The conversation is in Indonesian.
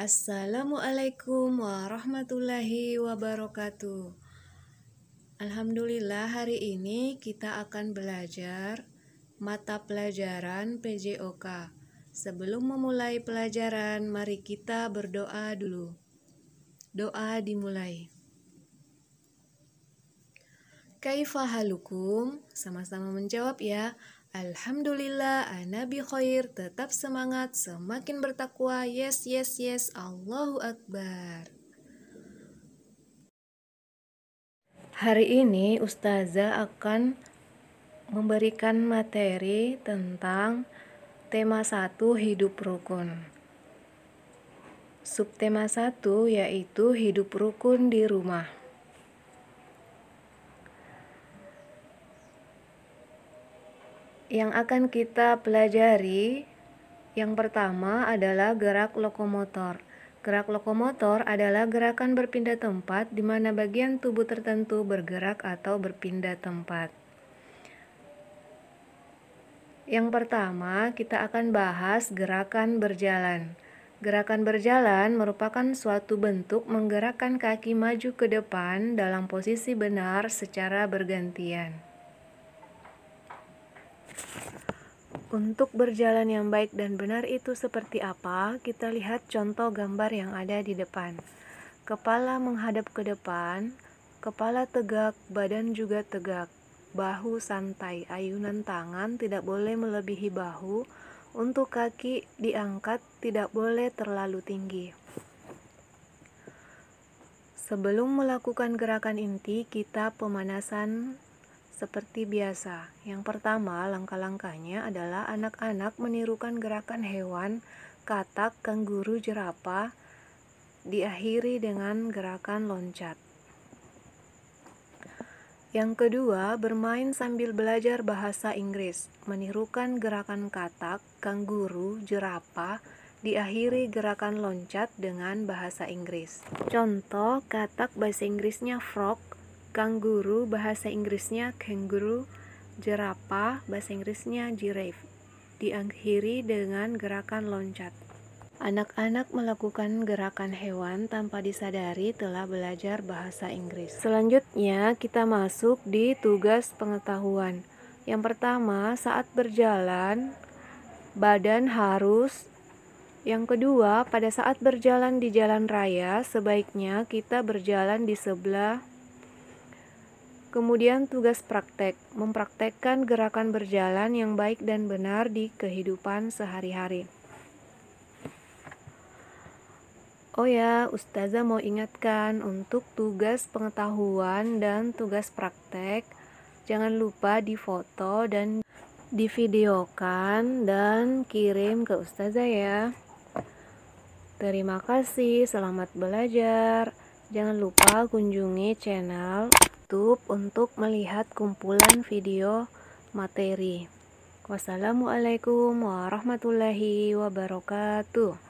Assalamualaikum warahmatullahi wabarakatuh. Alhamdulillah, hari ini kita akan belajar mata pelajaran PJOK. Sebelum memulai pelajaran, mari kita berdoa dulu. Doa dimulai. Kaifahalukum? Sama-sama menjawab ya. Alhamdulillah, Nabi khair, tetap semangat, semakin bertakwa. Yes, yes, yes. Allahu Akbar. Hari ini ustazah akan memberikan materi tentang tema 1 hidup rukun. Subtema 1 yaitu hidup rukun di rumah. Yang akan kita pelajari yang pertama adalah gerak lokomotor. Gerak lokomotor adalah gerakan berpindah tempat di mana bagian tubuh tertentu bergerak atau berpindah tempat. Yang pertama, kita akan bahas gerakan berjalan. Gerakan berjalan merupakan suatu bentuk menggerakkan kaki maju ke depan dalam posisi benar secara bergantian. Untuk berjalan yang baik dan benar itu seperti apa? Kita lihat contoh gambar yang ada di depan. Kepala menghadap ke depan, kepala tegak, badan juga tegak, bahu santai, ayunan tangan tidak boleh melebihi bahu, untuk kaki diangkat tidak boleh terlalu tinggi. Sebelum melakukan gerakan inti, kita pemanasan seperti biasa, yang pertama langkah-langkahnya adalah anak-anak menirukan gerakan hewan, katak, kanguru, jerapah, diakhiri dengan gerakan loncat. Yang kedua, bermain sambil belajar bahasa Inggris, menirukan gerakan katak, kanguru, jerapah, diakhiri gerakan loncat dengan bahasa Inggris. Contoh, katak bahasa Inggrisnya frog, Kanguru bahasa Inggrisnya kanguru, jerapah bahasa Inggrisnya giraffe. Diakhiri dengan gerakan loncat. Anak-anak melakukan gerakan hewan tanpa disadari telah belajar bahasa Inggris. Selanjutnya, kita masuk di tugas pengetahuan. Yang pertama, saat berjalan, badan harus. Yang kedua, pada saat berjalan di jalan raya, sebaiknya kita berjalan di sebelah Kemudian tugas praktek, mempraktekkan gerakan berjalan yang baik dan benar di kehidupan sehari-hari. Oh ya, Ustazah mau ingatkan untuk tugas pengetahuan dan tugas praktek, jangan lupa difoto dan divideokan dan kirim ke Ustazah ya. Terima kasih, selamat belajar. Jangan lupa kunjungi channel YouTube untuk melihat kumpulan video materi. Wassalamualaikum warahmatullahi wabarakatuh.